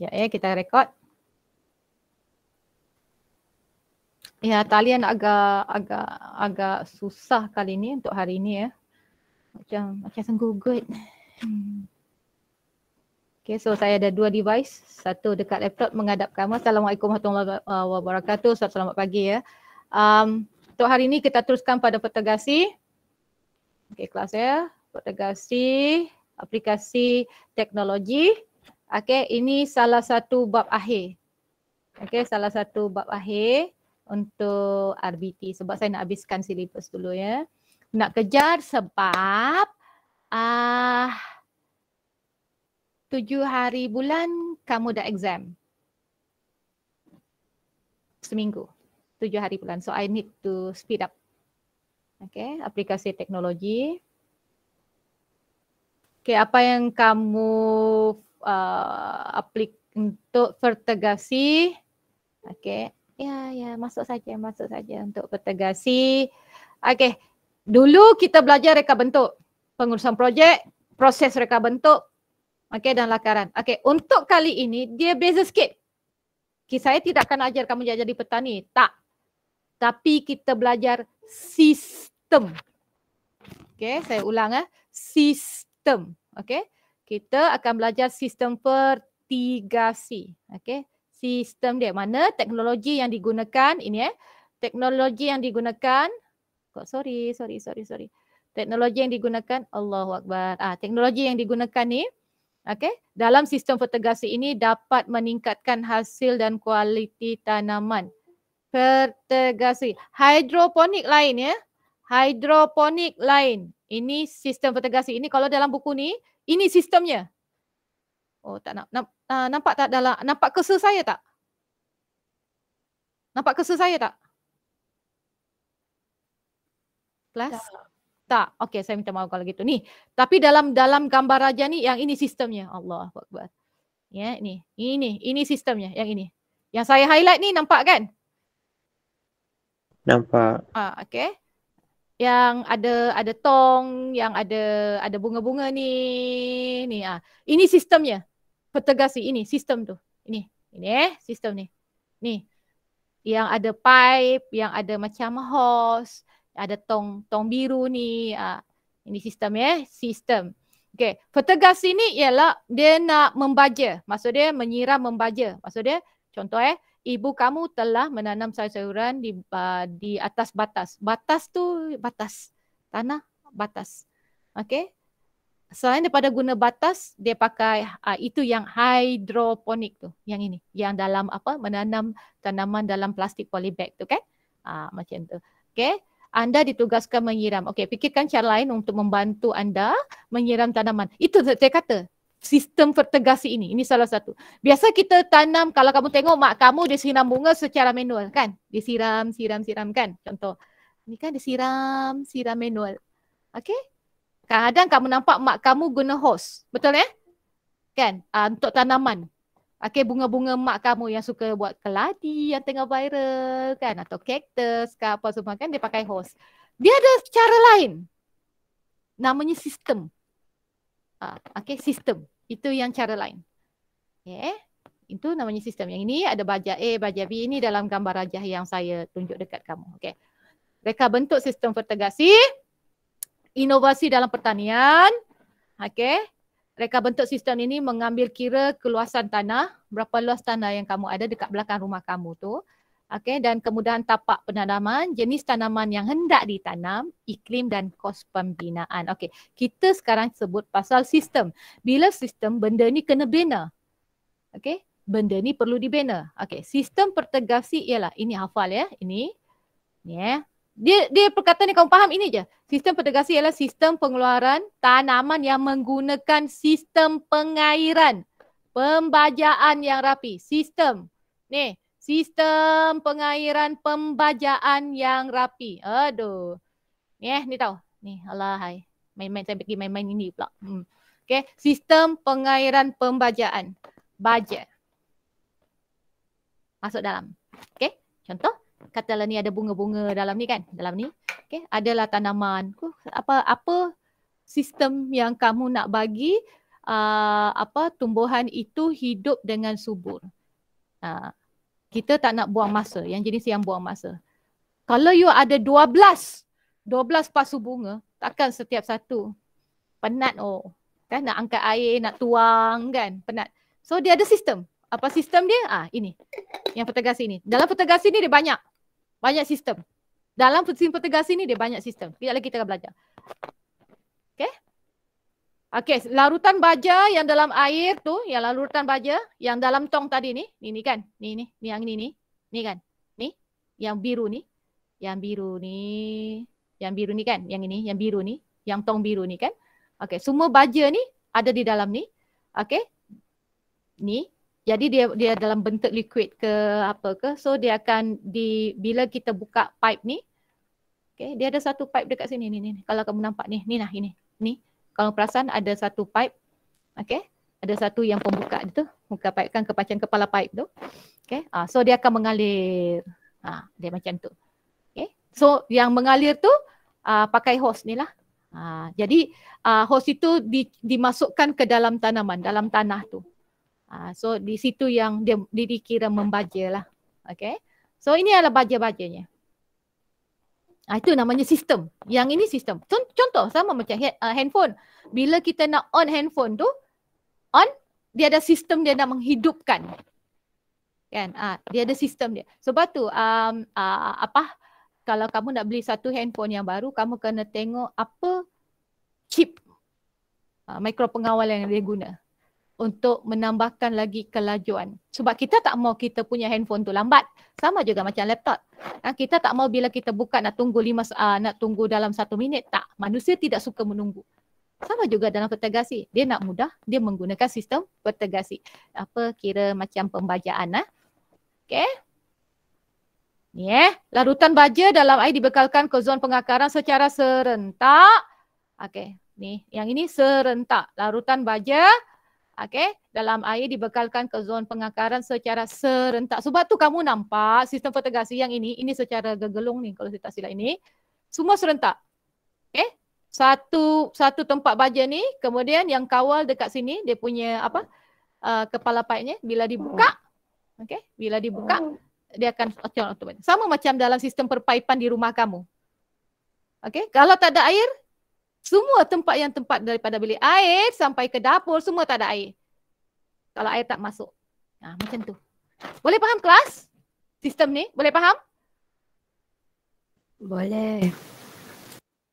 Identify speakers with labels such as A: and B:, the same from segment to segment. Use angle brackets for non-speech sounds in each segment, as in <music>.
A: Ya, eh, kita rekod. Ya, talian agak agak agak susah kali ni untuk hari ni ya. Macam macam sungguh good. Okay, so saya ada dua device. Satu dekat laptop menghadap kamu. Assalamualaikum warahmatullahi uh, wabarakatuh. Selamat, selamat pagi ya. Um, untuk hari ini kita teruskan pada pertegasi. Okay, kelas ya. Pertegasi aplikasi teknologi. Okey, ini salah satu bab akhir. Okey, salah satu bab akhir untuk RBT sebab saya nak habiskan silibus dulu ya. Nak kejar sebab ah uh, tujuh hari bulan kamu dah exam. Seminggu. Tujuh hari bulan. So I need to speed up. Okay. Aplikasi teknologi. Okay. Apa yang kamu uh, aplik untuk vertegasi. Okey. Ya, ya, masuk saja, masuk saja untuk vertegasi. Okey. Dulu kita belajar reka bentuk pengurusan projek, proses reka bentuk okey dan lakaran. Okey, untuk kali ini dia beza sikit. Okay, saya tidak akan ajar kamu jadi petani, tak. Tapi kita belajar sistem. Okey, saya ulang eh. Sistem. Okey kita akan belajar sistem fertigasi, Okey, sistem dia mana teknologi yang digunakan ini eh. Teknologi yang digunakan, oh, sorry, sorry, sorry, sorry. Teknologi yang digunakan, Allahu Akbar. Ah, teknologi yang digunakan ni, okey, dalam sistem fertigasi ini dapat meningkatkan hasil dan kualiti tanaman. Fertigasi, Hidroponik lain ya. Hidroponik lain. Ini sistem fertigasi Ini kalau dalam buku ni, ini sistemnya. Oh tak nak. Ah, nampak tak dalam? Nampak kesel saya tak? Nampak kesel saya tak? Plus? Tak. tak. Okey saya minta maaf kalau gitu. Ni. Tapi dalam dalam gambar raja ni yang ini sistemnya. Allah Akbar. Ya yeah, ni. Ini. Ini sistemnya. Yang ini. Yang saya highlight ni nampak kan? Nampak. Ah, okay yang ada ada tong yang ada ada bunga-bunga ni ni ah ini sistemnya petegas ini sistem tu ini ini eh sistem ni ni yang ada pipe yang ada macam hose ada tong tong biru ni ah ini sistem ya eh? sistem okey petegas ini ialah dia nak membaja maksud dia menyiram membaja maksud dia contoh eh ibu kamu telah menanam sayur-sayuran di uh, di atas batas. Batas tu batas tanah batas. Okey. Selain daripada guna batas, dia pakai uh, itu yang hidroponik tu, yang ini, yang dalam apa menanam tanaman dalam plastik polybag tu kan? Uh, macam tu. Okey. Anda ditugaskan menyiram. Okey, fikirkan cara lain untuk membantu anda menyiram tanaman. Itu saya kata sistem fertigasi ini. Ini salah satu. Biasa kita tanam, kalau kamu tengok mak kamu dia siram bunga secara manual kan? Dia siram, siram, siram kan? Contoh. Ini kan dia siram, siram manual. Okay? Kadang-kadang kamu nampak mak kamu guna hose. Betul eh? Kan? Uh, untuk tanaman. Okay, bunga-bunga mak kamu yang suka buat keladi yang tengah viral kan? Atau cactus ke apa semua kan? Dia pakai hose. Dia ada cara lain. Namanya sistem. Uh, okay, sistem. Itu yang cara lain. Yeah. Itu namanya sistem. Yang ini ada baja A, baja B. Ini dalam gambar rajah yang saya tunjuk dekat kamu. Okay. Mereka bentuk sistem vertegasi. Inovasi dalam pertanian. Okay. Mereka bentuk sistem ini mengambil kira keluasan tanah. Berapa luas tanah yang kamu ada dekat belakang rumah kamu tu okay, dan kemudahan tapak penanaman, jenis tanaman yang hendak ditanam, iklim dan kos pembinaan. Okey, kita sekarang sebut pasal sistem. Bila sistem, benda ni kena bina. Okey, benda ni perlu dibina. Okey, sistem pertegasi ialah ini hafal ya, ini. Ya. Yeah. Dia dia perkataan ni kau faham ini je. Sistem pertegasi ialah sistem pengeluaran tanaman yang menggunakan sistem pengairan pembajaan yang rapi. Sistem. Ni, sistem pengairan pembajaan yang rapi. Aduh. Ni eh, ni tahu. Ni, Allah hai. Main-main saya pergi main-main ini pula. Hmm. Okay. Sistem pengairan pembajaan. Baja. Masuk dalam. Okay. Contoh. Katalah ni ada bunga-bunga dalam ni kan. Dalam ni. Okay. Adalah tanaman. Apa apa sistem yang kamu nak bagi uh, apa tumbuhan itu hidup dengan subur. Uh, kita tak nak buang masa yang jenis yang buang masa kalau you ada 12 12 pasu bunga takkan setiap satu penat oh kan nak angkat air nak tuang kan penat so dia ada sistem apa sistem dia ah ini yang petegas ini dalam petegas ini dia banyak banyak sistem dalam petegas ini dia banyak sistem Kita lagi kita akan belajar Okey, larutan baja yang dalam air tu, yang larutan baja yang dalam tong tadi ni, ni ni kan? Ni ni, ni yang ni ni. Ni kan? Ni yang biru ni. Yang biru ni, yang biru ni kan? Yang ini, yang biru ni, yang tong biru ni kan? Okey, semua baja ni ada di dalam ni. Okey. Ni. Jadi dia dia dalam bentuk liquid ke apa ke. So dia akan di bila kita buka pipe ni. Okey, dia ada satu pipe dekat sini ni ni. Kalau kamu nampak ni, ni lah ini. Ni. ni, ni kalau perasan ada satu pipe okay? ada satu yang pembuka dia tu muka pipe kan kepacan kepala pipe tu okay? ah so dia akan mengalir ha dia macam tu okey so yang mengalir tu ah, pakai hose ni lah ah, jadi ah, hose itu di, dimasukkan ke dalam tanaman dalam tanah tu ah, so di situ yang dia dikira membajalah okay? so ini adalah baja-bajanya Ha, itu namanya sistem. Yang ini sistem. Contoh sama macam uh, handphone. Bila kita nak on handphone tu, on dia ada sistem dia nak menghidupkan. Kan? Ha, dia ada sistem dia. Sebab tu um, uh, apa? kalau kamu nak beli satu handphone yang baru, kamu kena tengok apa chip uh, mikro pengawal yang dia guna untuk menambahkan lagi kelajuan. Sebab kita tak mau kita punya handphone tu lambat. Sama juga macam laptop. Ha, kita tak mau bila kita buka nak tunggu lima, uh, nak tunggu dalam satu minit. Tak. Manusia tidak suka menunggu. Sama juga dalam pertegasi. Dia nak mudah, dia menggunakan sistem pertegasi. Apa kira macam pembajaan. Ha? Ah? Okay. Ya, yeah. larutan baja dalam air dibekalkan ke zon pengakaran secara serentak. Okay. ni yang ini serentak. Larutan baja okay, dalam air dibekalkan ke zon pengakaran secara serentak. Sebab tu kamu nampak sistem fotogasi yang ini, ini secara gegelung ni kalau saya tak silap ini. Semua serentak. Okay? Satu satu tempat baja ni, kemudian yang kawal dekat sini, dia punya apa uh, kepala paiknya, bila dibuka, okay? bila dibuka, dia akan otomatik. Sama macam dalam sistem perpaipan di rumah kamu. Okay? Kalau tak ada air, semua tempat yang tempat daripada bilik air sampai ke dapur semua tak ada air. Kalau air tak masuk. Nah, ha, macam tu. Boleh faham kelas? Sistem ni? Boleh faham? Boleh.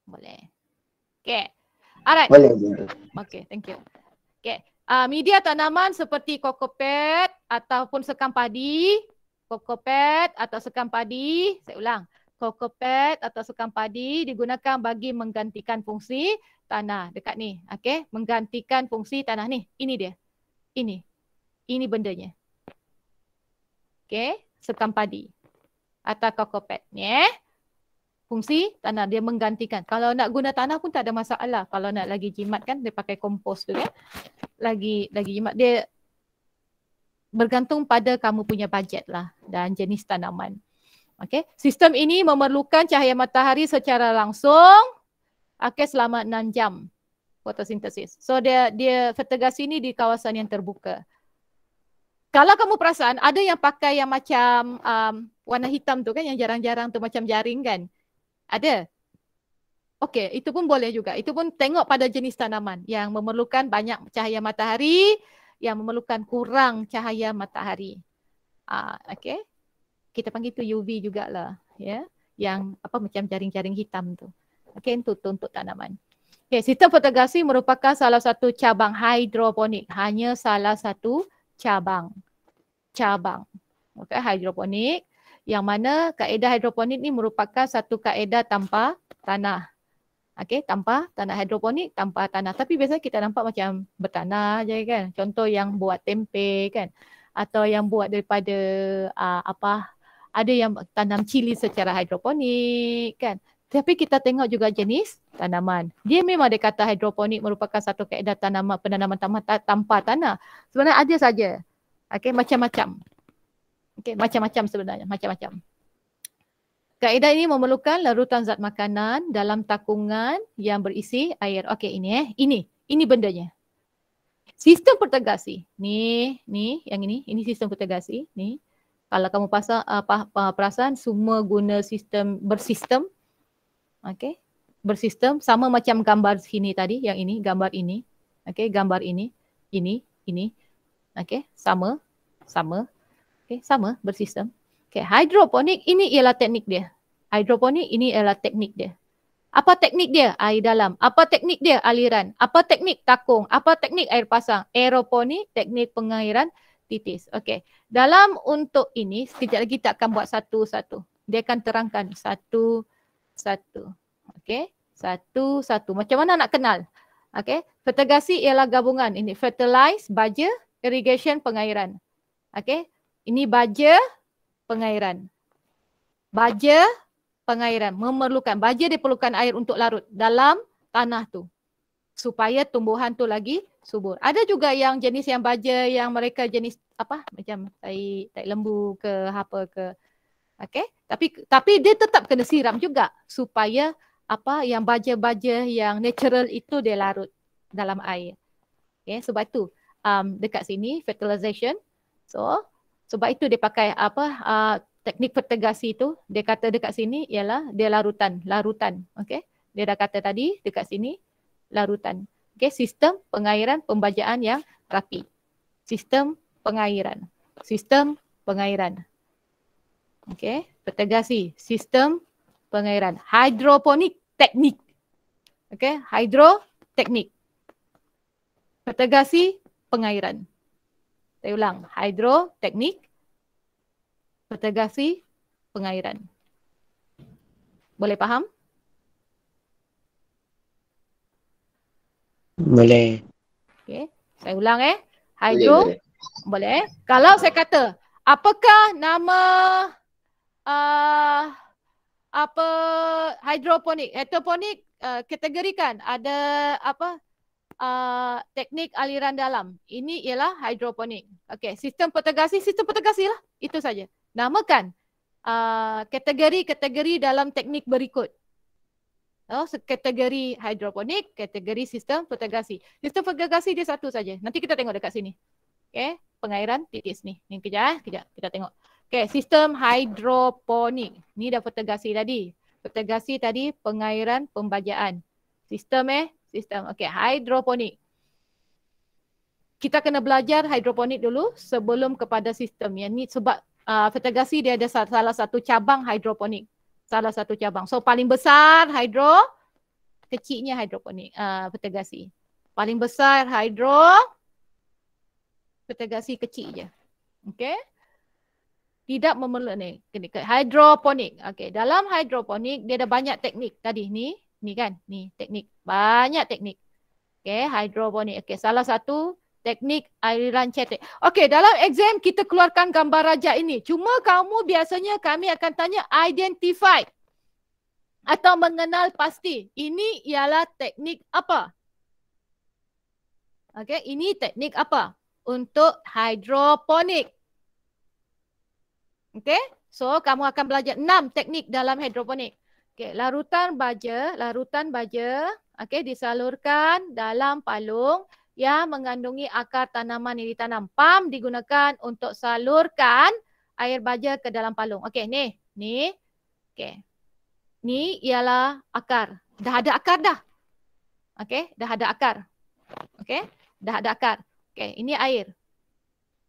A: Boleh. Okay. Alright. Boleh. Okay, thank you. Okay. Uh, media tanaman seperti kokopet ataupun sekam padi. Kokopet atau sekam padi. Saya ulang cocoa pad atau sukan padi digunakan bagi menggantikan fungsi tanah dekat ni. okay? menggantikan fungsi tanah ni. Ini dia. Ini. Ini bendanya. okay? sukan padi atau cocoa pad ni eh. Fungsi tanah dia menggantikan. Kalau nak guna tanah pun tak ada masalah. Kalau nak lagi jimat kan dia pakai kompos tu kan. Lagi lagi jimat dia bergantung pada kamu punya bajet lah dan jenis tanaman. Okey, sistem ini memerlukan cahaya matahari secara langsung okey selama 6 jam fotosintesis. So dia dia fotogas ini di kawasan yang terbuka. Kalau kamu perasan ada yang pakai yang macam um, warna hitam tu kan yang jarang-jarang tu macam jaring kan? Ada. Okey, itu pun boleh juga. Itu pun tengok pada jenis tanaman yang memerlukan banyak cahaya matahari, yang memerlukan kurang cahaya matahari. Ah, uh, okey kita panggil tu UV jugalah ya yang apa macam jaring-jaring hitam tu okey untuk untuk tanaman okey sistem fotografi merupakan salah satu cabang hidroponik hanya salah satu cabang cabang okey hidroponik yang mana kaedah hidroponik ni merupakan satu kaedah tanpa tanah Okey, tanpa tanah hidroponik, tanpa tanah. Tapi biasanya kita nampak macam bertanah aja kan. Contoh yang buat tempe kan atau yang buat daripada uh, apa ada yang tanam cili secara hidroponik kan tapi kita tengok juga jenis tanaman. Dia memang ada kata hidroponik merupakan satu kaedah tanaman penanaman tanpa, tanpa tanah. Sebenarnya ada saja. Okey, macam-macam. Okey, macam-macam sebenarnya, macam-macam. Kaedah ini memerlukan larutan zat makanan dalam takungan yang berisi air. Okey, ini eh. Ini, ini bendanya. Sistem pertegasi. Ni, ni, yang ini. Ini sistem pertegasi. Ni, kalau kamu pasang uh, ah, perasan semua guna sistem bersistem okey bersistem sama macam gambar sini tadi yang ini gambar ini okey gambar ini ini ini okey sama sama okey sama bersistem okey hidroponik ini ialah teknik dia hidroponik ini ialah teknik dia apa teknik dia air dalam apa teknik dia aliran apa teknik takung apa teknik air pasang aeroponik teknik pengairan titis. Okey. Dalam untuk ini, sekejap lagi kita akan buat satu-satu. Dia akan terangkan satu-satu. Okey. Satu-satu. Macam mana nak kenal? Okey. Fertigasi ialah gabungan. Ini fertilize, baja, irrigation, pengairan. Okey. Ini baja, pengairan. Baja, pengairan. Memerlukan. Baja diperlukan air untuk larut dalam tanah tu supaya tumbuhan tu lagi subur. Ada juga yang jenis yang baja yang mereka jenis apa macam tai tai lembu ke apa ke. Okey. Tapi tapi dia tetap kena siram juga supaya apa yang baja-baja yang natural itu dia larut dalam air. Okey, sebab tu um, dekat sini fertilization. So sebab itu dia pakai apa uh, teknik fertigasi itu dia kata dekat sini ialah dia larutan, larutan. Okey. Dia dah kata tadi dekat sini larutan. Okey, sistem pengairan pembajaan yang rapi. Sistem pengairan. Sistem pengairan. Okey, pertegasi. Sistem pengairan. Hydroponik teknik. Okey, hydro teknik. Pertegasi pengairan. Saya ulang, hydro teknik. Pertegasi pengairan. Boleh faham? Boleh. Okey, saya ulang eh. hydro, Boleh, boleh. boleh Kalau saya kata, apakah nama uh, apa hidroponik, hidroponik uh, kategorikan ada apa uh, teknik aliran dalam. Ini ialah hidroponik. Okay, sistem petegasi, sistem petegasi lah. Itu saja. Namakan uh, kategori-kategori uh, dalam teknik berikut. Oh, kategori hidroponik, kategori sistem fotogasi. Sistem fotogasi dia satu saja. Nanti kita tengok dekat sini. Okay, pengairan titis ni. Ni kejap eh, kejap kita tengok. Okay, sistem hidroponik. Ni dah fotogasi tadi. Fotogasi tadi pengairan pembajaan. Sistem eh, sistem. Okay, hidroponik. Kita kena belajar hidroponik dulu sebelum kepada sistem. Yang ni sebab uh, fotogasi dia ada salah satu cabang hidroponik salah satu cabang. So paling besar hidro, kecilnya hidroponik, uh, petegasi. Paling besar hidro, petegasi kecil je. Okay. Tidak memerlukan ni. Kini, hidroponik. Okay. Dalam hidroponik, dia ada banyak teknik tadi. Ni, ni kan? Ni teknik. Banyak teknik. Okay. Hidroponik. Okay. Salah satu teknik aliran cetek. Okey, dalam exam kita keluarkan gambar rajah ini. Cuma kamu biasanya kami akan tanya identify atau mengenal pasti. Ini ialah teknik apa? Okey, ini teknik apa? Untuk hidroponik. Okey, so kamu akan belajar enam teknik dalam hidroponik. Okey, larutan baja, larutan baja, okey disalurkan dalam palung ya mengandungi akar tanaman yang ditanam. Pam digunakan untuk salurkan air baja ke dalam palung. Okey, ni. Ni. Okey. Ni ialah akar. Dah ada akar dah. Okey, dah ada akar. Okey, dah ada akar. Okey, ini air.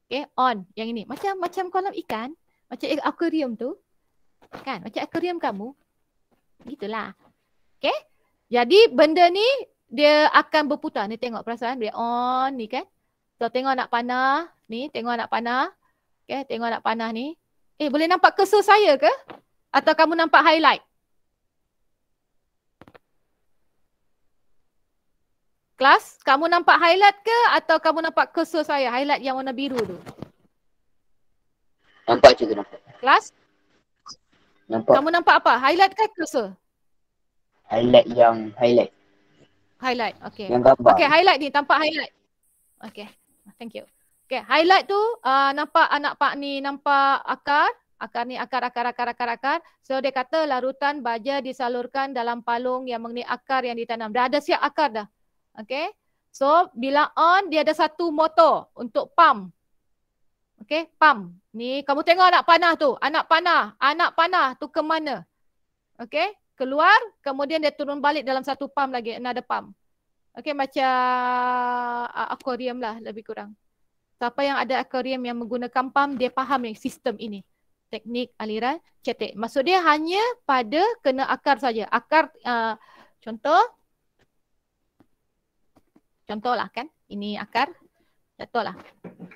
A: Okey, on yang ini. Macam macam kolam ikan, macam akuarium tu. Kan? Macam akuarium kamu. Gitulah. Okey. Jadi benda ni dia akan berputar. Ni tengok perasaan dia on ni kan. So tengok anak panah ni, tengok anak panah. Okay, tengok anak panah ni. Eh boleh nampak cursor saya ke? Atau kamu nampak highlight? Kelas, kamu nampak highlight ke atau kamu nampak cursor saya, highlight yang warna biru tu? Nampak cikgu nampak. Kelas? Nampak. Kamu nampak apa? Highlight ke cursor? Highlight yang highlight highlight. Okay. Yang gambar. Okay, highlight ni. Tampak highlight. Okay. Thank you. Okay, highlight tu uh, nampak anak pak ni nampak akar. Akar ni akar, akar, akar, akar, akar. So dia kata larutan baja disalurkan dalam palung yang mengenai akar yang ditanam. Dah ada siap akar dah. Okay. So bila on dia ada satu motor untuk pump. Okay, pump. Ni kamu tengok anak panah tu. Anak panah. Anak panah tu ke mana? Okay, keluar kemudian dia turun balik dalam satu pump lagi another pump okay macam uh, aquarium lah lebih kurang siapa yang ada aquarium yang menggunakan pump dia faham yang sistem ini teknik aliran cetek maksud dia hanya pada kena akar saja akar uh, contoh lah kan ini akar contoh lah.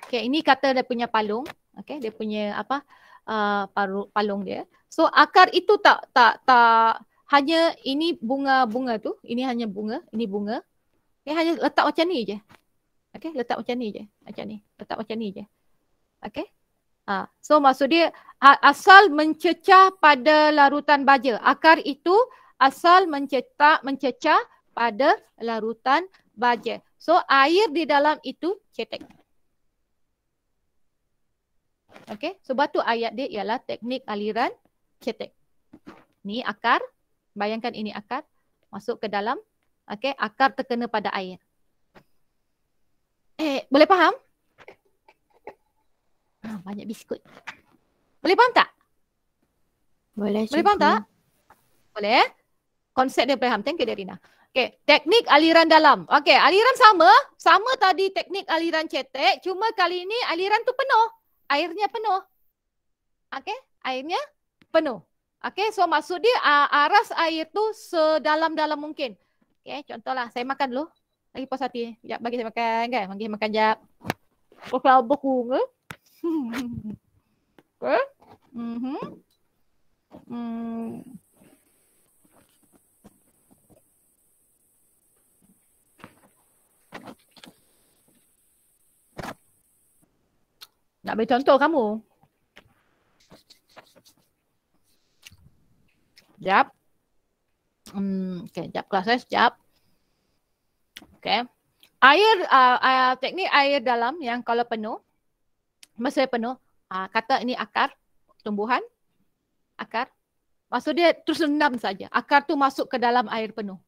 A: Okay ini kata dia punya palung okay dia punya apa uh, palung dia so akar itu tak tak tak hanya ini bunga-bunga tu, ini hanya bunga, ini bunga. Okay, hanya letak macam ni je. Okay, letak macam ni je. Macam ni. Letak macam ni je. Okay. Ha. So maksud dia asal mencecah pada larutan baja. Akar itu asal mencetak, mencecah pada larutan baja. So air di dalam itu cetek. Okay. So batu ayat dia ialah teknik aliran cetek. Ni akar Bayangkan ini akar masuk ke dalam. Okey, akar terkena pada air. Eh, boleh faham? Ah, banyak biskut. Boleh faham tak? Boleh. Boleh faham tak? Boleh. Eh? Konsep dia boleh faham. Thank you, Darina. Okey, teknik aliran dalam. Okey, aliran sama. Sama tadi teknik aliran cetek. Cuma kali ini aliran tu penuh. Airnya penuh. Okey, airnya penuh. Okay, so maksud dia uh, aras air tu sedalam-dalam mungkin. Okay, contohlah saya makan dulu. Lagi puas hati. Sekejap bagi saya makan kan. Bagi saya makan sekejap. Oh, kalau eh? <laughs> buku ke? okay. hmm Hmm. Nak beri contoh kamu. Sekejap. Hmm, okay, sekejap kelas saya, sekejap. Okay. Air, uh, uh, teknik air dalam yang kalau penuh, masa penuh, uh, kata ini akar, tumbuhan, akar. Maksud dia terus rendam saja. Akar tu masuk ke dalam air penuh.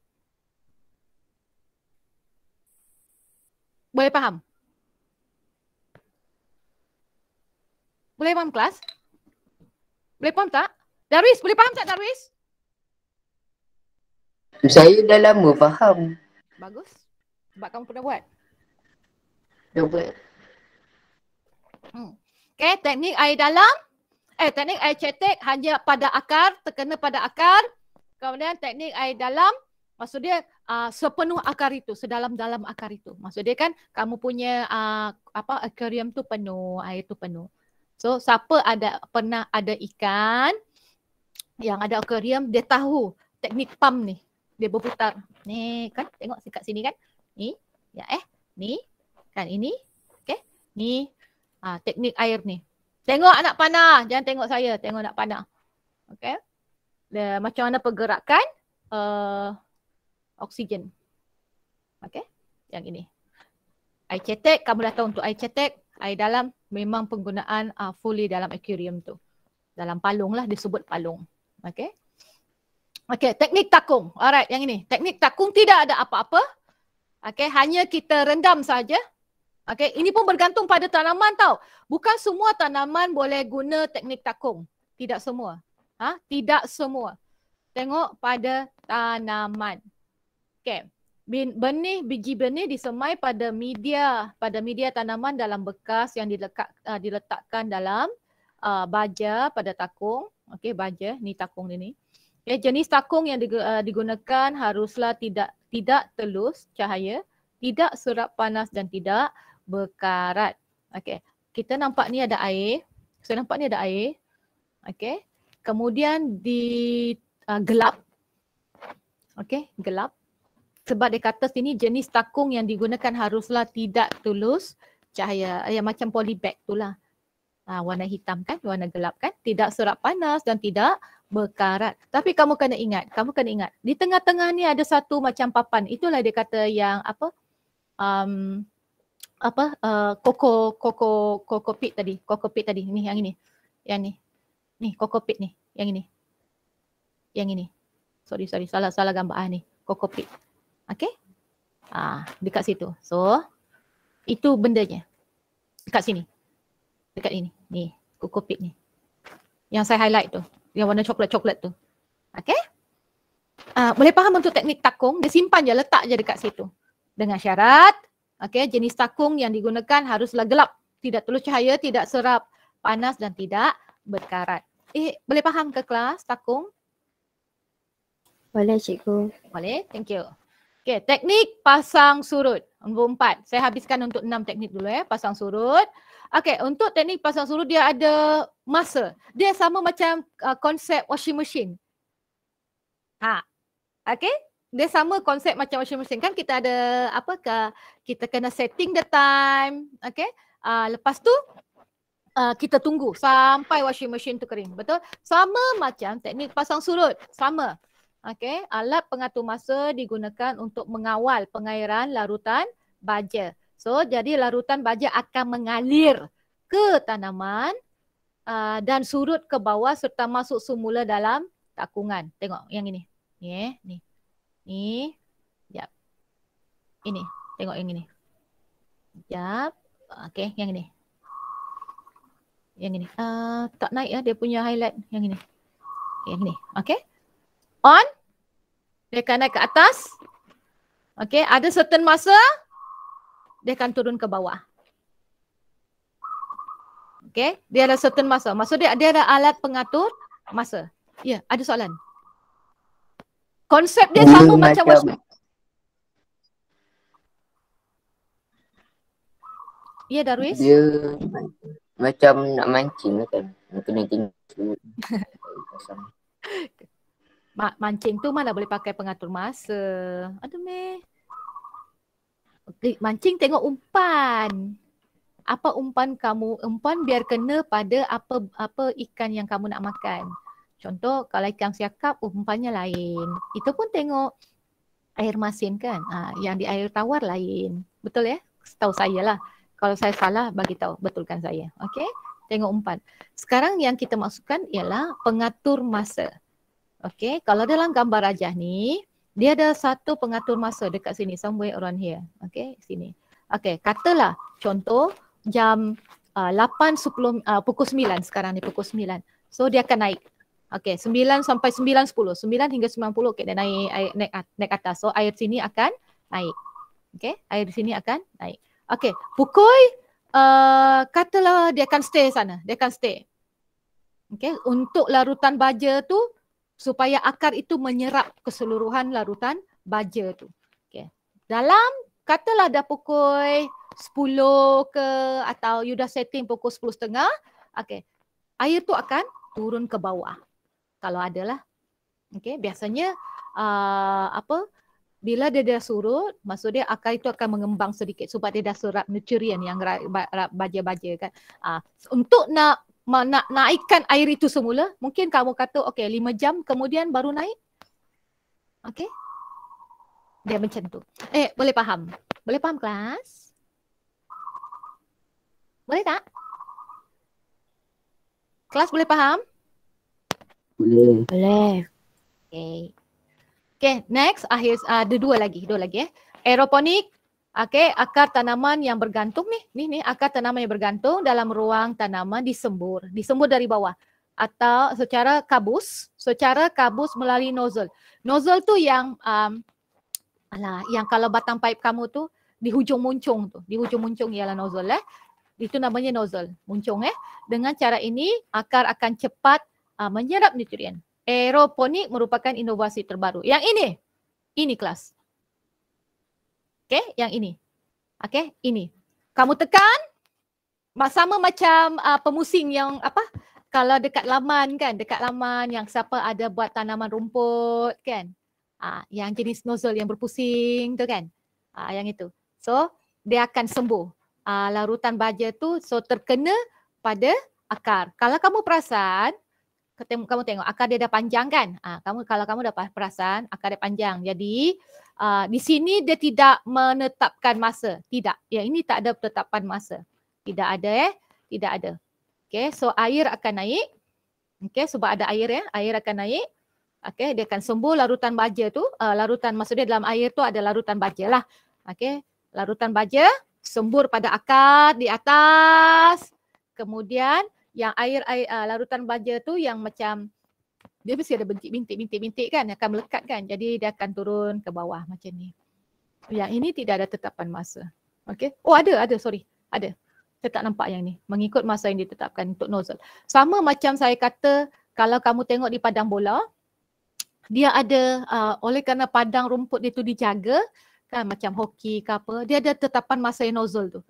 A: Boleh faham? Boleh faham kelas? Boleh faham tak? Darwis, boleh faham tak Darwis? Saya dah lama faham. Bagus. Sebab kamu pernah buat. Dah buat. Hmm. Okay, teknik air dalam. Eh, teknik air cetek hanya pada akar, terkena pada akar. Kemudian teknik air dalam, maksud dia uh, sepenuh akar itu, sedalam-dalam akar itu. Maksud dia kan kamu punya uh, apa akuarium tu penuh, air tu penuh. So, siapa ada pernah ada ikan yang ada akuarium, dia tahu teknik pump ni dia berputar. Ni kan tengok dekat sini kan? Ni ya eh. Ni kan ini. Okey. Ni ha, teknik air ni. Tengok anak panah, jangan tengok saya, tengok anak panah. Okey. Dia macam mana pergerakan uh, oksigen. Okey. Yang ini. Air cetek, kamu dah tahu untuk air cetek, air dalam memang penggunaan uh, ah, fully dalam aquarium tu. Dalam palung lah, disebut palung. Okey. Okey, teknik takung. Alright, yang ini. Teknik takung tidak ada apa-apa. Okey, hanya kita rendam saja. Okey, ini pun bergantung pada tanaman tau. Bukan semua tanaman boleh guna teknik takung. Tidak semua. Ha? Tidak semua. Tengok pada tanaman. Okey. Benih, biji benih disemai pada media, pada media tanaman dalam bekas yang dilekat, uh, diletakkan dalam uh, baja pada takung. Okey, baja. Ni takung ni. Ya, jenis takung yang eh, digunakan haruslah tidak tidak telus cahaya, tidak serap panas dan tidak berkarat. Okey. Kita nampak ni ada air. Saya nampak ni ada air. Okey. Kemudian di uh, gelap. Okey, gelap. Sebab dia kata sini jenis takung yang digunakan haruslah tidak telus cahaya. Ya, macam polybag tu lah. Uh, warna hitam kan, warna gelap kan. Tidak serap panas dan tidak berkarat. Tapi kamu kena ingat, kamu kena ingat. Di tengah-tengah ni ada satu macam papan. Itulah dia kata yang apa? Um, apa uh, koko koko koko pit tadi koko pit tadi Ini yang ini yang ni ni koko pit ni yang ini yang ini sorry sorry salah salah gambar ah, ni koko pit okey ah dekat situ so itu bendanya dekat sini dekat ini ni koko pit ni yang saya highlight tu yang warna coklat-coklat tu. Okay? Uh, ah, boleh faham untuk teknik takung, dia simpan je, letak je dekat situ. Dengan syarat, okay, jenis takung yang digunakan haruslah gelap. Tidak terlalu cahaya, tidak serap, panas dan tidak berkarat. Eh, boleh faham ke kelas takung? Boleh cikgu. Boleh, thank you. Okay, teknik pasang surut. Nombor empat. Saya habiskan untuk enam teknik dulu ya. Eh. Pasang surut. Okay, untuk teknik pasang surut dia ada masa. Dia sama macam uh, konsep washing machine. Ha. Okay. Dia sama konsep macam washing machine. Kan kita ada apa ke, kita kena setting the time. Okay. Uh, ah, lepas tu uh, kita tunggu sampai washing machine tu kering. Betul? Sama macam teknik pasang surut. Sama. Okay. Alat pengatur masa digunakan untuk mengawal pengairan larutan baja. So jadi larutan baja akan mengalir ke tanaman uh, dan surut ke bawah serta masuk semula dalam takungan. Tengok yang ini. Ni, yeah, ni. Ni. Jap. Ini. Tengok yang ini. Jap. Okey, yang ini. Yang ini. Uh, tak naik ya dia punya highlight yang ini. Yang ini. Okey. On. Dia akan naik ke atas. Okey, ada certain masa dia akan turun ke bawah. Okay, dia ada certain masa. Maksud dia, dia ada alat pengatur masa. Ya, yeah, ada soalan. Konsep dia sama hmm, macam, macam was- Ya yeah, Darwis? Dia macam nak mancing lah kan. Kena tinggi. <laughs> Mancing tu mana boleh pakai pengatur masa. Aduh meh mancing tengok umpan. Apa umpan kamu? Umpan biar kena pada apa apa ikan yang kamu nak makan. Contoh kalau ikan siakap umpannya lain. Itu pun tengok air masin kan? Ha, yang di air tawar lain. Betul ya? Setahu saya lah. Kalau saya salah bagi tahu betulkan saya. Okey? Tengok umpan. Sekarang yang kita masukkan ialah pengatur masa. Okey, kalau dalam gambar rajah ni, dia ada satu pengatur masa dekat sini, somewhere around here. Okay, sini. Okay, katalah contoh jam uh, 8, 10, uh, pukul 9 sekarang ni, pukul 9. So dia akan naik. Okay, 9 sampai 9, 10. 9 hingga 90, okay, dia naik, air, naik, naik atas. So air sini akan naik. Okay, air sini akan naik. Okay, pukul uh, katalah dia akan stay sana. Dia akan stay. Okay, untuk larutan baja tu supaya akar itu menyerap keseluruhan larutan baja tu. Okey. Dalam katalah dah pukul 10 ke atau you dah setting pukul 10.30, okey. Air tu akan turun ke bawah. Kalau ada lah. Okey, biasanya uh, apa bila dia dah surut, maksud dia akar itu akan mengembang sedikit sebab dia dah serap nutrien yang baja-baja kan. Uh, untuk nak nak naikkan air itu semula, mungkin kamu kata okey lima jam kemudian baru naik. Okey. Dia macam tu. Eh, boleh faham? Boleh faham kelas? Boleh tak? Kelas boleh faham? Boleh. Boleh. Okay. Okay, next. Akhir, uh, ada dua lagi. Dua lagi eh. Aeroponik Okey, akar tanaman yang bergantung ni, ni ni akar tanaman yang bergantung dalam ruang tanaman disembur, disembur dari bawah atau secara kabus, secara kabus melalui nozzle. Nozzle tu yang um, alah, yang kalau batang paip kamu tu di hujung muncung tu, di hujung muncung ialah nozzle eh. Itu namanya nozzle, muncung eh. Dengan cara ini akar akan cepat uh, menyerap nutrien. Aeroponik merupakan inovasi terbaru. Yang ini, ini kelas. Okay, yang ini. Okay, ini. Kamu tekan, sama macam uh, pemusing yang apa, kalau dekat laman kan, dekat laman yang siapa ada buat tanaman rumput kan. Uh, yang jenis nozzle yang berpusing tu kan. Uh, yang itu. So, dia akan sembuh. Uh, larutan baja tu so terkena pada akar. Kalau kamu perasan, kamu tengok akar dia dah panjang kan? Ah, kamu kalau kamu dapat perasan akar dia panjang. Jadi ah, di sini dia tidak menetapkan masa. Tidak. Ya ini tak ada penetapan masa. Tidak ada eh. Tidak ada. Okay. So air akan naik. Okay. Sebab ada air ya. Air akan naik. Okay. Dia akan sembuh larutan baja tu. Uh, larutan maksudnya dalam air tu ada larutan baja lah. Okay. Larutan baja sembur pada akar di atas. Kemudian yang air air uh, larutan baja tu yang macam dia mesti ada bintik-bintik-bintik-bintik kan akan melekat kan. Jadi dia akan turun ke bawah macam ni. Yang ini tidak ada tetapan masa. Okey. Oh ada, ada sorry. Ada. Saya tak nampak yang ni. Mengikut masa yang ditetapkan untuk nozzle. Sama macam saya kata kalau kamu tengok di padang bola dia ada uh, oleh kerana padang rumput dia tu dijaga kan macam hoki ke apa dia ada tetapan masa yang nozzle tu.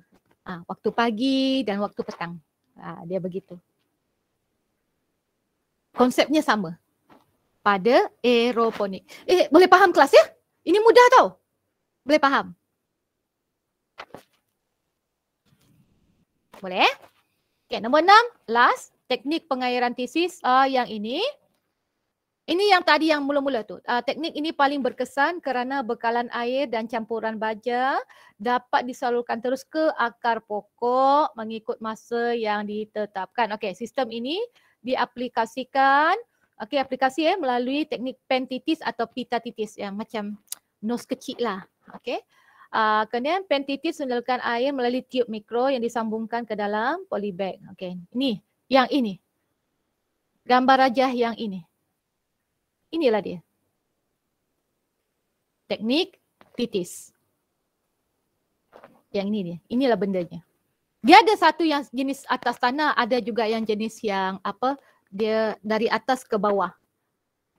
A: Ha, waktu pagi dan waktu petang. Ah, dia begitu. Konsepnya sama. Pada aeroponik. Eh, boleh faham kelas ya? Ini mudah tau. Boleh faham? Boleh? Eh? Okay, nombor enam. Last. Teknik pengairan tesis uh, ah, yang ini. Ini yang tadi yang mula-mula tu. Uh, teknik ini paling berkesan kerana bekalan air dan campuran baja dapat disalurkan terus ke akar pokok mengikut masa yang ditetapkan. Okey, sistem ini diaplikasikan okey aplikasi eh melalui teknik pen titis atau pita titis yang macam nos kecil lah. Okey. Uh, kemudian titis menyalurkan air melalui tiub mikro yang disambungkan ke dalam polybag. Okey. Ini yang ini. Gambar rajah yang ini inilah dia. Teknik titis. Yang ini dia. Inilah bendanya. Dia ada satu yang jenis atas tanah, ada juga yang jenis yang apa, dia dari atas ke bawah.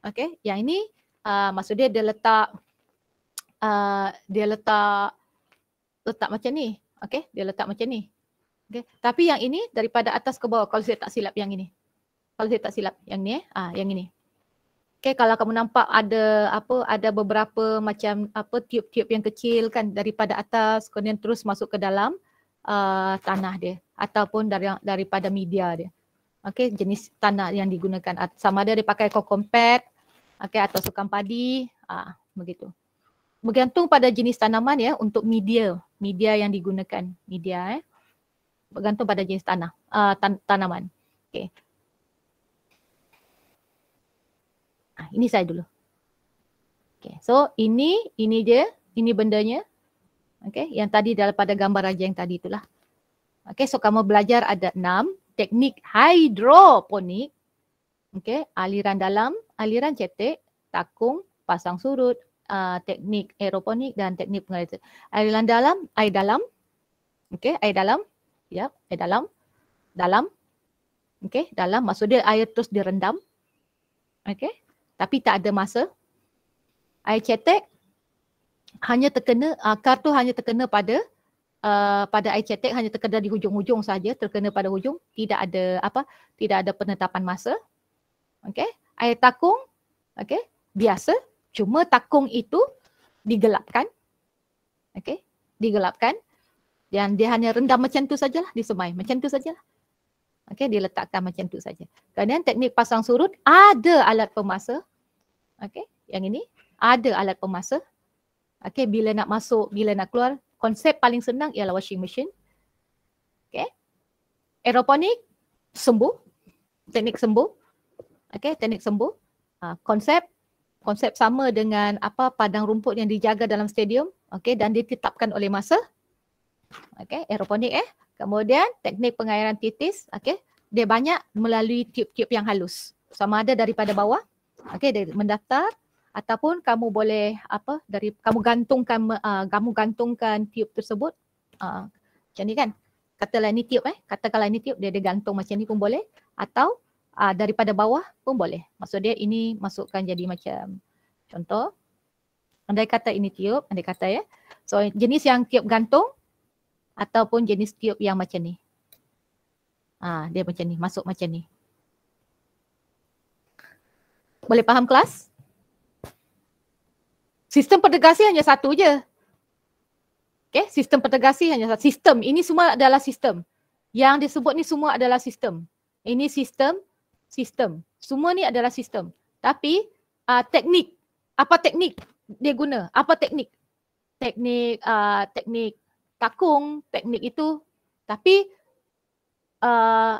A: Okay, yang ini uh, maksud dia dia letak, uh, dia letak, letak macam ni. Okay, dia letak macam ni. Okay, tapi yang ini daripada atas ke bawah kalau saya tak silap yang ini. Kalau saya tak silap yang ni eh, uh, yang ini. Okay, kalau kamu nampak ada apa ada beberapa macam apa tiup-tiup yang kecil kan daripada atas kemudian terus masuk ke dalam uh, tanah dia ataupun dari daripada media dia. Okay, jenis tanah yang digunakan sama ada dia pakai kokom pad okay, atau sukan padi uh, begitu. Bergantung pada jenis tanaman ya untuk media media yang digunakan media eh. Bergantung pada jenis tanah uh, tan- tanaman. Okay. Ini saya dulu. Okay. So ini, ini dia, ini bendanya. Okay. Yang tadi pada gambar raja yang tadi itulah. Okay. So kamu belajar ada enam teknik hidroponik. Okay. Aliran dalam, aliran cetek, takung, pasang surut, uh, teknik aeroponik dan teknik pengalaman. Aliran dalam, air dalam. Okay. Air dalam. Ya, yep. air dalam. Dalam. Okay. Dalam. Maksudnya air terus direndam. Okay tapi tak ada masa. Air cetek hanya terkena uh, kartu hanya terkena pada uh, pada air cetek hanya terkena di hujung-hujung saja, terkena pada hujung, tidak ada apa? Tidak ada penetapan masa. Okey. Air takung okey, biasa cuma takung itu digelapkan. Okey, digelapkan dan dia hanya rendam macam tu sajalah di semai, macam tu sajalah. Okey, dia letakkan macam tu saja. Kemudian teknik pasang surut, ada alat pemasa. Okey, yang ini ada alat pemasa. Okey, bila nak masuk, bila nak keluar, konsep paling senang ialah washing machine. Okey. Aeroponik sembuh. Teknik sembuh. Okey, teknik sembuh. Ha, konsep konsep sama dengan apa padang rumput yang dijaga dalam stadium. Okey, dan ditetapkan oleh masa. Okey, aeroponik eh. Kemudian teknik pengairan titis, okey, dia banyak melalui tiup-tiup yang halus. Sama ada daripada bawah, okey, dari mendaftar ataupun kamu boleh apa dari kamu gantungkan uh, kamu gantungkan tiup tersebut uh, macam ni kan katalah ni tiup eh katakanlah ni tiup dia ada gantung macam ni pun boleh atau uh, daripada bawah pun boleh maksud dia ini masukkan jadi macam contoh andai kata ini tiup andai kata ya so jenis yang tiup gantung ataupun jenis tube yang macam ni. Ha, dia macam ni, masuk macam ni. Boleh faham kelas? Sistem pertegasi hanya satu je. Okay, sistem pertegasi hanya satu. Sistem, ini semua adalah sistem. Yang disebut ni semua adalah sistem. Ini sistem, sistem. Semua ni adalah sistem. Tapi uh, teknik, apa teknik dia guna? Apa teknik? Teknik, uh, teknik takung teknik itu tapi uh,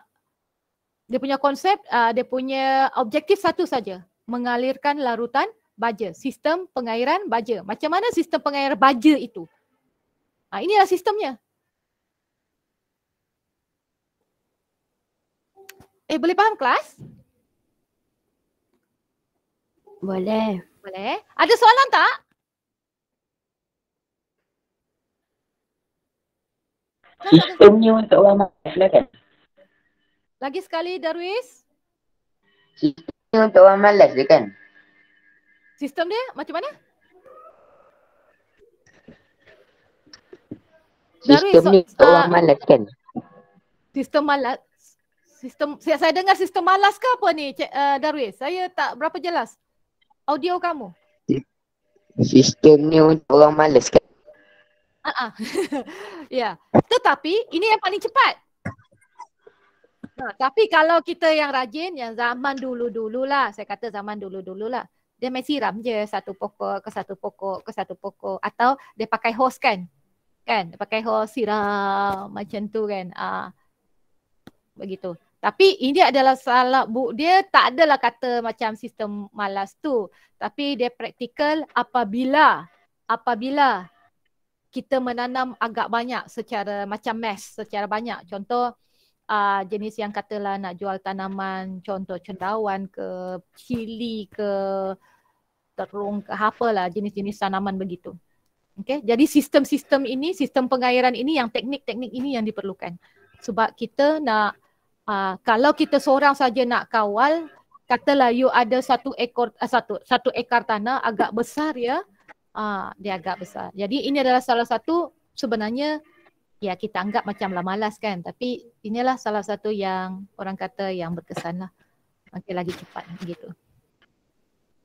A: dia punya konsep uh, dia punya objektif satu saja mengalirkan larutan baja sistem pengairan baja macam mana sistem pengairan baja itu uh, inilah sistemnya eh boleh faham kelas boleh boleh ada soalan tak Sistemnya untuk orang maaf lah kan. Lagi sekali Darwis. Sistemnya untuk orang malas dia kan. Sistem dia macam mana? Sistem Darwis, ni untuk uh, ah, orang malas kan. Sistem malas. Sistem saya, saya dengar sistem malas ke apa ni Cik uh, Darwis? Saya tak berapa jelas audio kamu. Sistem ni untuk orang malas kan. Ah, uh-uh. <laughs> ya. Tetapi ini yang paling cepat. Nah, tapi kalau kita yang rajin, yang zaman dulu-dulu lah, saya kata zaman dulu-dulu lah, dia main siram je satu pokok ke satu pokok ke satu pokok atau dia pakai hose kan, kan? Dia pakai hose siram macam tu kan? Ah, begitu. Tapi ini adalah salah bu dia tak adalah kata macam sistem malas tu tapi dia praktikal apabila apabila kita menanam agak banyak secara macam mass secara banyak contoh uh, jenis yang katalah nak jual tanaman contoh cendawan ke cili ke terung ke apa lah jenis-jenis tanaman begitu okey jadi sistem-sistem ini sistem pengairan ini yang teknik-teknik ini yang diperlukan sebab kita nak uh, kalau kita seorang saja nak kawal katalah you ada satu ekor uh, satu satu ekar tanah agak besar ya Ah, dia agak besar. Jadi ini adalah salah satu sebenarnya ya kita anggap macam lah malas kan. Tapi inilah salah satu yang orang kata yang berkesan lah. Makin lagi cepat lah, gitu.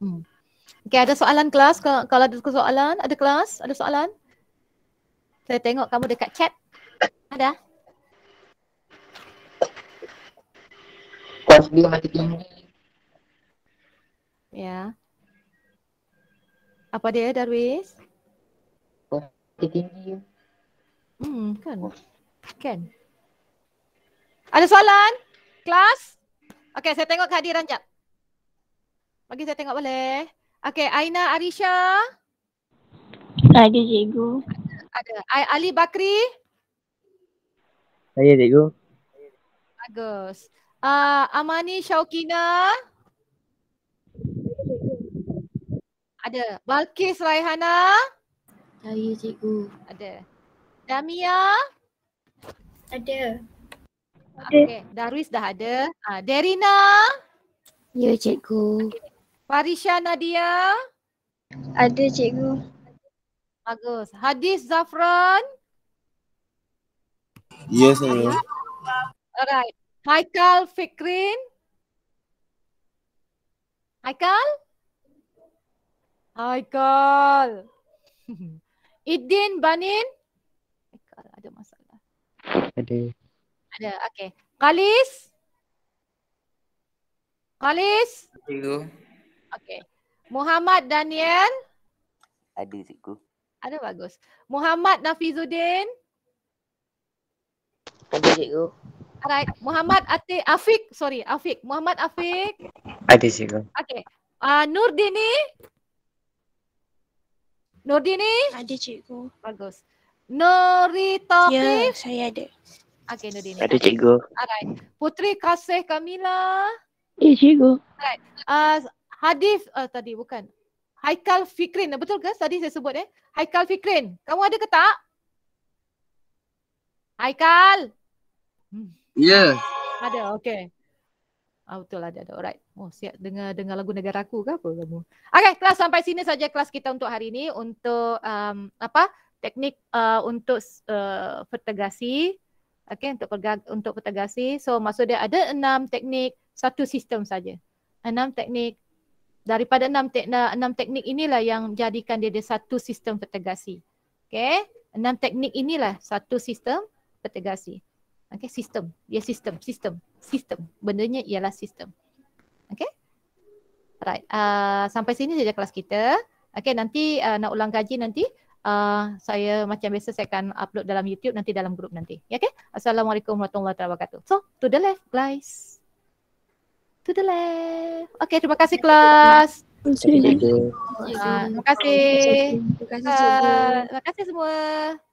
A: Hmm. Okay ada soalan kelas? Kalau ada soalan, ada kelas? Ada soalan? Saya tengok kamu dekat chat. Ada? Kelas dia mati Ya. Yeah. Apa dia Darwis? Kualiti tinggi. Hmm, kan. Oh. Kan. Ada soalan? Kelas? Okey, saya tengok kehadiran jap. Bagi saya tengok boleh. Okey, Aina Arisha. Ada cikgu. Ada. Ali Bakri. Saya cikgu. Bagus. Uh, ah, Amani Amani Syaukina. Ada Balkis Raihana. Saya cikgu. Ada. Damia. Ada. Okay. Darwis dah ada. ha, Derina. Ya, cikgu. Farisha Nadia. Ada, cikgu. Bagus. Hadis Zafran. Ya, yes, saya. Alright. Haikal Fikrin. Haikal? Aikal. <laughs> Idin Banin. Aikal eh, ada masalah. Ada. Ada. Okey. Kalis. Kalis. Cikgu. Okey. Muhammad Daniel. Ada cikgu. Ada bagus. Muhammad Nafizuddin. Ada cikgu. Alright. Muhammad Ati Afiq. Sorry. Afiq. Muhammad Afiq. Ada cikgu. Okey. Ah, Uh, Nurdini. Nordi ni? Ada cikgu. Bagus. Nori Taufik. Ya, saya ada. Okey, Nordi ni. Ada cikgu. Alright. Putri Kasih Kamila. Ya, cikgu. Alright. Uh, ah, Hadif uh, ah, tadi bukan. Haikal Fikrin. Betul ke tadi saya sebut eh? Haikal Fikrin. Kamu ada ke tak? Haikal. Ya. Yeah. Ada, okey. Ah betul ada lah, ada. Alright. Oh siap dengar dengar lagu negaraku ke apa kamu? Okey, kelas sampai sini saja kelas kita untuk hari ini untuk um, apa? Teknik uh, untuk uh, pertegasi. Okey, untuk perga- untuk pertegasi. So maksud dia ada enam teknik satu sistem saja. Enam teknik daripada enam teknik enam teknik inilah yang jadikan dia, dia satu sistem pertegasi. Okey, enam teknik inilah satu sistem pertegasi. Okay, sistem. Dia sistem, sistem, sistem. Bendanya ialah sistem. Okay. Alright. Uh, sampai sini saja kelas kita. Okay, nanti uh, nak ulang kaji nanti. Uh, saya macam biasa saya akan upload dalam YouTube nanti dalam grup nanti. Ya, okay. Assalamualaikum warahmatullahi wabarakatuh. So, to the left guys. To the left. Okay, terima kasih kelas. Terima kasih. Ah, terima kasih. Terima kasih ah, semua.